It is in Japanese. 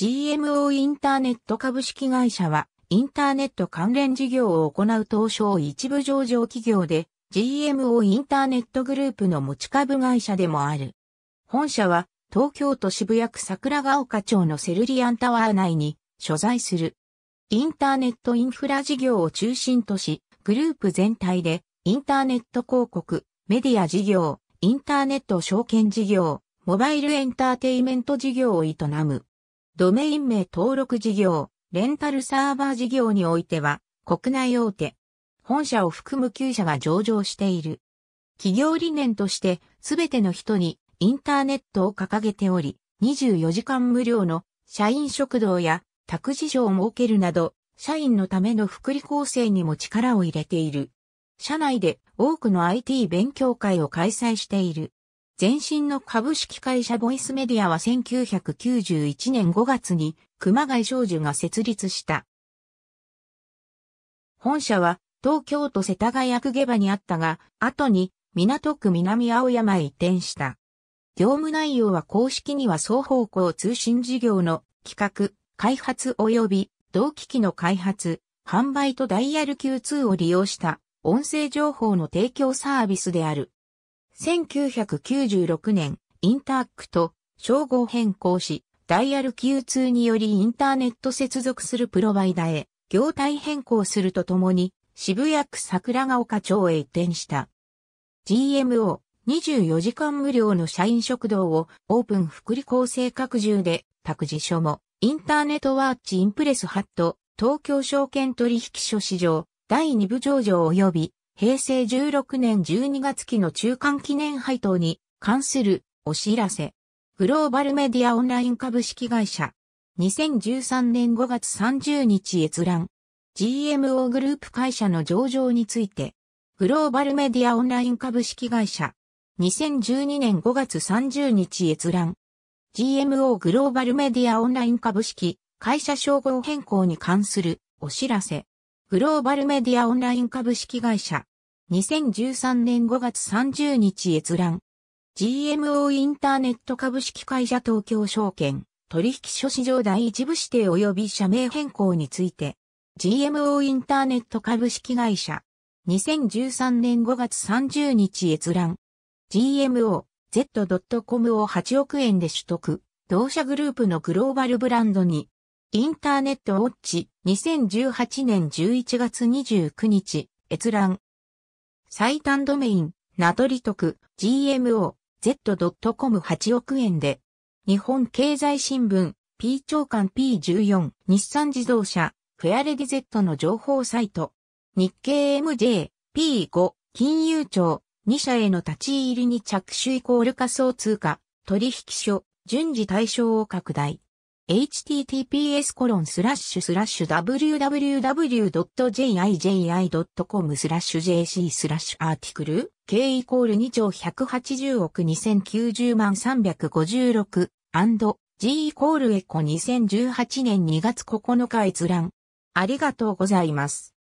GMO インターネット株式会社は、インターネット関連事業を行う東証一部上場企業で、GMO インターネットグループの持ち株会社でもある。本社は、東京都渋谷区桜ヶ丘町のセルリアンタワー内に所在する。インターネットインフラ事業を中心とし、グループ全体で、インターネット広告、メディア事業、インターネット証券事業、モバイルエンターテイメント事業を営む。ドメイン名登録事業、レンタルサーバー事業においては、国内大手、本社を含む9社が上場している。企業理念として、すべての人にインターネットを掲げており、24時間無料の社員食堂や託児所を設けるなど、社員のための福利構成にも力を入れている。社内で多くの IT 勉強会を開催している。前身の株式会社ボイスメディアは1991年5月に熊谷少女が設立した。本社は東京都世田谷区下場にあったが、後に港区南青山へ移転した。業務内容は公式には双方向通信事業の企画、開発及び同機器の開発、販売とダイヤル Q2 を利用した音声情報の提供サービスである。1996年、インタークと称号変更し、ダイヤル Q2 によりインターネット接続するプロバイダへ業態変更するとともに渋谷区桜ヶ丘町へ移転した。GMO 24時間無料の社員食堂をオープン福利厚生拡充で託児所もインターネットワーチインプレスハット東京証券取引所市場第2部上場及び平成16年12月期の中間記念配当に関するお知らせ。グローバルメディアオンライン株式会社。2013年5月30日閲覧。GMO グループ会社の上場について。グローバルメディアオンライン株式会社。2012年5月30日閲覧。GMO グローバルメディアオンライン株式会社称号変更に関するお知らせ。グローバルメディアオンライン株式会社。2013年5月30日閲覧。GMO インターネット株式会社東京証券取引所市場第一部指定及び社名変更について GMO インターネット株式会社2013年5月30日閲覧 GMO Z.com を8億円で取得同社グループのグローバルブランドにインターネットウォッチ2018年11月29日閲覧最短ドメイン、ナトリトク、GMO、z.com 8億円で、日本経済新聞、P 長官 P14、日産自動車、フェアレディ Z の情報サイト、日経 MJ、P5、金融庁、2社への立ち入りに着手イコール仮想通貨、取引所、順次対象を拡大。https コロンスラッシュスラッシュ www.jiji.com スラッシュ jc スラッシュアーティクル k イコール2兆180億2090万356 g イコールエコ2018年2月9日閲覧ありがとうございます。